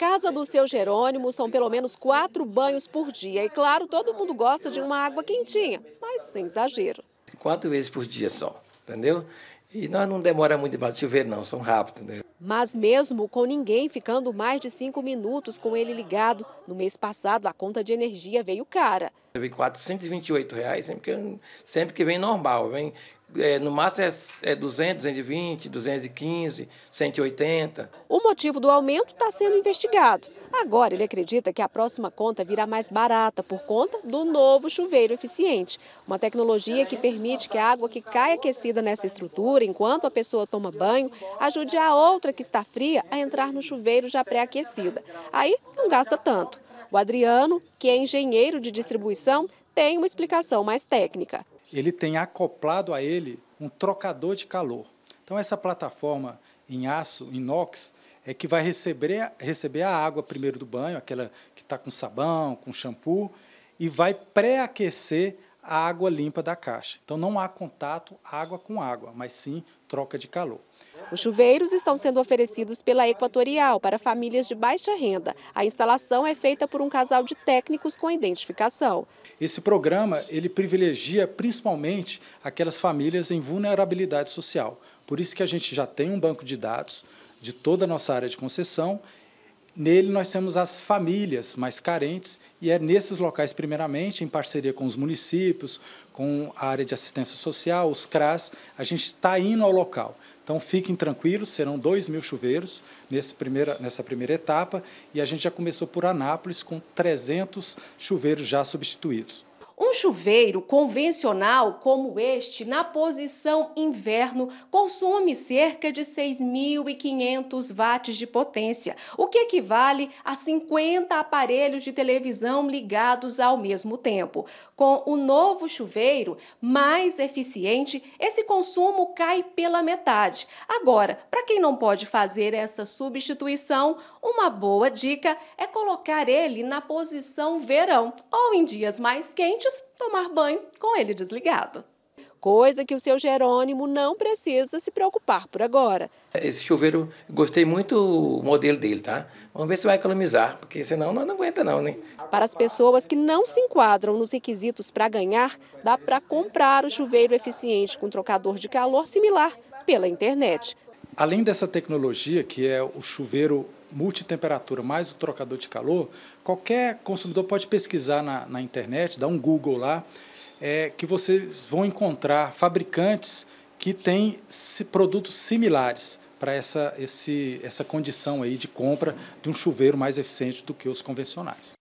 casa do seu Jerônimo são pelo menos quatro banhos por dia. E claro, todo mundo gosta de uma água quentinha, mas sem exagero. Quatro vezes por dia só, entendeu? E nós não demora muito debaixo de chuveiro, não, são rápidos, entendeu? Né? Mas mesmo com ninguém ficando mais de cinco minutos com ele ligado, no mês passado a conta de energia veio cara. Veio R$ reais, sempre que, sempre que vem normal, vem é, no máximo é, é 200, 220, 215, 180. O motivo do aumento está sendo investigado. Agora ele acredita que a próxima conta virá mais barata por conta do novo chuveiro eficiente, uma tecnologia que permite que a água que cai aquecida nessa estrutura enquanto a pessoa toma banho ajude a outra que está fria a entrar no chuveiro já pré-aquecida. Aí não gasta tanto. O Adriano, que é engenheiro de distribuição, tem uma explicação mais técnica. Ele tem acoplado a ele um trocador de calor. Então, essa plataforma em aço, inox, é que vai receber, receber a água primeiro do banho, aquela que está com sabão, com shampoo, e vai pré-aquecer a água limpa da caixa. Então não há contato água com água, mas sim troca de calor. Os chuveiros estão sendo oferecidos pela Equatorial para famílias de baixa renda. A instalação é feita por um casal de técnicos com identificação. Esse programa ele privilegia principalmente aquelas famílias em vulnerabilidade social. Por isso que a gente já tem um banco de dados de toda a nossa área de concessão Nele nós temos as famílias mais carentes e é nesses locais, primeiramente, em parceria com os municípios, com a área de assistência social, os CRAS, a gente está indo ao local. Então fiquem tranquilos, serão 2 mil chuveiros nesse primeira, nessa primeira etapa e a gente já começou por Anápolis com 300 chuveiros já substituídos. Um chuveiro convencional como este, na posição inverno, consome cerca de 6.500 watts de potência, o que equivale a 50 aparelhos de televisão ligados ao mesmo tempo. Com o novo chuveiro, mais eficiente, esse consumo cai pela metade. Agora, para quem não pode fazer essa substituição, uma boa dica é colocar ele na posição verão ou em dias mais quentes antes tomar banho com ele desligado. Coisa que o seu Jerônimo não precisa se preocupar por agora. Esse chuveiro, gostei muito o modelo dele, tá? Vamos ver se vai economizar, porque senão nós não aguenta não, né? Para as pessoas que não se enquadram nos requisitos para ganhar, dá para comprar o chuveiro eficiente com trocador de calor similar pela internet. Além dessa tecnologia, que é o chuveiro multitemperatura mais o trocador de calor, qualquer consumidor pode pesquisar na, na internet, dar um Google lá, é, que vocês vão encontrar fabricantes que têm produtos similares para essa, esse, essa condição aí de compra de um chuveiro mais eficiente do que os convencionais.